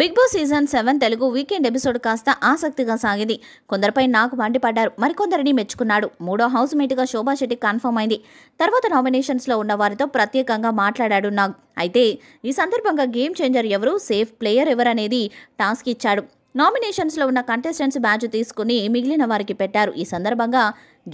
big Boss season seven Telugu weekend episode కాస్త ఆసక్తిగా సాగింది కొందరిపై నాకు మండిపడ్డారు మరికొందరిని మెచ్చుకున్నాడు మూడో హౌస్ మేట్గా శోభా శెట్టి కన్ఫర్మ్ అయింది తర్వాత నామినేషన్స్లో ఉన్న వారితో ప్రత్యేకంగా మాట్లాడాడు నాగ్ అయితే ఈ సందర్భంగా గేమ్ చేంజర్ ఎవరు సేఫ్ ప్లేయర్ ఎవరనేది టాస్క్ ఇచ్చాడు నామినేషన్స్లో ఉన్న కంటెస్టెంట్స్ బ్యాచ్ తీసుకుని మిగిలిన వారికి పెట్టారు ఈ సందర్భంగా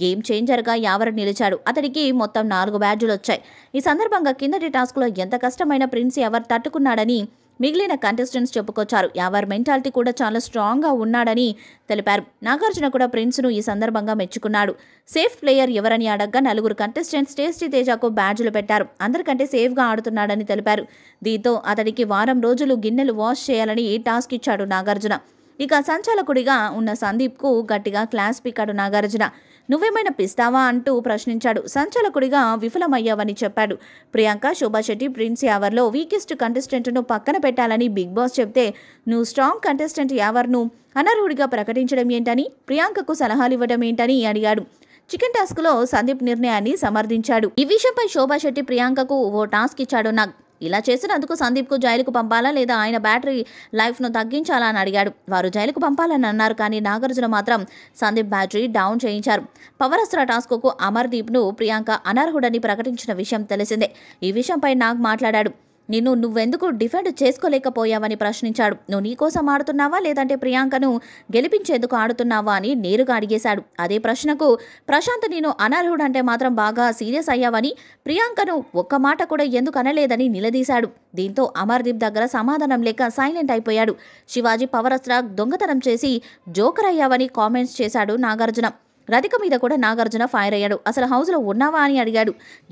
గేమ్ చేంజర్గా యావర్ నిలిచాడు అతడికి మొత్తం నాలుగు బ్యాడ్జులు వచ్చాయి ఈ సందర్భంగా కిందటి టాస్క్లో ఎంత కష్టమైన ప్రిన్స్ ఎవరు తట్టుకున్నాడని మిగిలిన కంటెస్టెంట్స్ చెప్పుకొచ్చారు ఎవరి మెంటాలిటీ కూడా చాలా స్ట్రాంగ్గా ఉన్నాడని తెలిపారు నాగార్జున కూడా ప్రిన్స్ను ఈ సందర్భంగా మెచ్చుకున్నాడు సేఫ్ ప్లేయర్ ఎవరని అడగ్గా నలుగురు కంటెస్టెంట్స్ టేస్టీ తేజాకు బ్యాడ్జులు పెట్టారు అందరికంటే సేఫ్గా ఆడుతున్నాడని తెలిపారు దీంతో అతడికి వారం రోజులు గిన్నెలు వాష్ చేయాలని టాస్క్ ఇచ్చాడు నాగార్జున ఇక సంచాలకుడిగా ఉన్న సందీప్కు గట్టిగా క్లాస్ పిక్కాడు నాగార్జున నువ్వేమైనా పిస్తావా అంటూ ప్రశ్నించాడు సంచాలకుడిగా విఫలమయ్యావని చెప్పాడు ప్రియాంక శోభాశెట్టి ప్రిన్స్ యావర్లో వీకెస్ట్ కంటెస్టెంట్ను పక్కన పెట్టాలని బిగ్ బాస్ చెప్తే నువ్వు స్ట్రాంగ్ కంటెస్టెంట్ యావర్ను అనర్హుడిగా ప్రకటించడం ఏంటని ప్రియాంకకు సలహాలు ఇవ్వడం ఏంటని అడిగాడు చికెన్ టాస్క్లో సందీప్ నిర్ణయాన్ని సమర్థించాడు ఈ విషయంపై శోభాశెట్టి ప్రియాంకకు ఓ టాస్క్ ఇచ్చాడు నాగ్ ఇలా చేసినందుకు సందీప్కు జైలుకు పంపాలా లేదా ఆయన బ్యాటరీ లైఫ్ను తగ్గించాలా అని అడిగాడు వారు జైలుకు పంపాలని అన్నారు కానీ నాగార్జున మాత్రం సందీప్ బ్యాటరీ డౌన్ చేయించారు పవర్ అస్త్ర టాస్క్కు అమర్దీప్ను ప్రియాంక అనర్హుడని ప్రకటించిన విషయం తెలిసిందే ఈ విషయంపై నాగ్ మాట్లాడాడు నిన్ను నువ్వెందుకు డిఫెండ్ చేసుకోలేకపోయావని ప్రశ్నించాడు నువ్వు నీకోసం ఆడుతున్నావా లేదంటే ప్రియాంకను గెలిపించేందుకు ఆడుతున్నావా అని నేరుగా అడిగేశాడు అదే ప్రశ్నకు ప్రశాంత్ నేను అనర్హుడంటే మాత్రం బాగా సీరియస్ అయ్యావని ప్రియాంకను ఒక్క మాట కూడా ఎందుకు అనలేదని నిలదీశాడు దీంతో అమర్దీప్ దగ్గర సమాధానం లేక సైలెంట్ అయిపోయాడు శివాజీ పవరస్త్ర దొంగతనం చేసి జోకర్ అయ్యావని కామెంట్స్ చేశాడు నాగార్జున రధిక మీద కూడా నాగార్జున ఫైర్ అయ్యాడు అసలు హౌస్లో ఉన్నావా అని అడిగాడు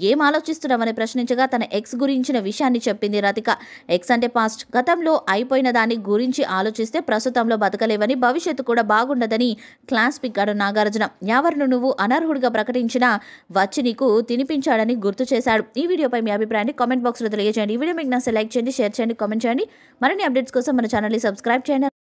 ఏం ఆలోచిస్తున్నామని ప్రశ్నించగా తన ఎక్స్ గురించిన విషయాన్ని చెప్పింది రతిక ఎక్స్ అంటే పాస్ట్ గతంలో అయిపోయిన దాని గురించి ఆలోచిస్తే ప్రస్తుతంలో బతకలేవని భవిష్యత్తు కూడా బాగుండదని క్లాస్ పిక్కాడు నాగార్జున ఎవరిను నువ్వు అనర్హుడిగా ప్రకటించినా వచ్చి నీకు తినిపించాడని గుర్తు చేశాడు ఈ వీడియోపై మీ అభిప్రాయాన్ని కామెంట్ బాక్స్లో తెలియజేయండి ఈ వీడియో మీకు నచ్చితే లైక్ చేయండి షేర్ చేయండి కామెంట్ చేయండి మరిన్ని అప్డేట్స్ కోసం మన ఛానల్ని సబ్స్క్రైబ్ చేయండి